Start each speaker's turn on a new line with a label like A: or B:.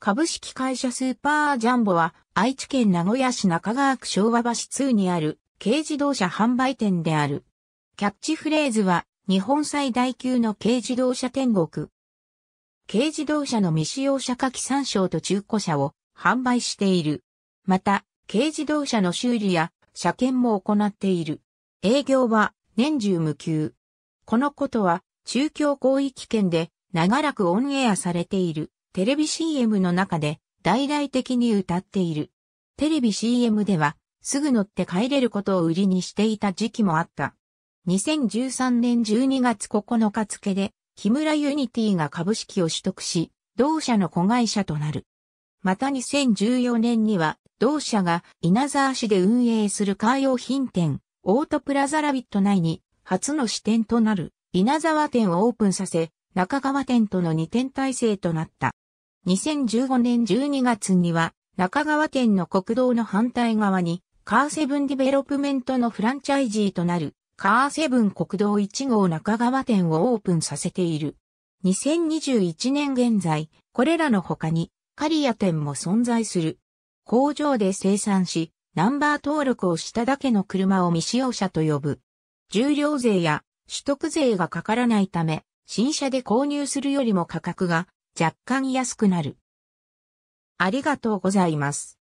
A: 株式会社スーパージャンボは愛知県名古屋市中川区昭和橋2にある軽自動車販売店である。キャッチフレーズは日本最大級の軽自動車天国。軽自動車の未使用車化機参照と中古車を販売している。また、軽自動車の修理や車検も行っている。営業は年中無休。このことは中京広域圏で長らくオンエアされている。テレビ CM の中で大々的に歌っている。テレビ CM では、すぐ乗って帰れることを売りにしていた時期もあった。2013年12月9日付で、木村ユニティが株式を取得し、同社の子会社となる。また2014年には、同社が稲沢市で運営するカー用品店、オートプラザラビット内に、初の支店となる、稲沢店をオープンさせ、中川店との2点体制となった。2015年12月には、中川店の国道の反対側に、カーセブンディベロップメントのフランチャイジーとなる、カーセブン国道1号中川店をオープンさせている。2021年現在、これらの他に、カリア店も存在する。工場で生産し、ナンバー登録をしただけの車を未使用車と呼ぶ。重量税や取得税がかからないため、新車で購入するよりも価格が若干安くなる。ありがとうございます。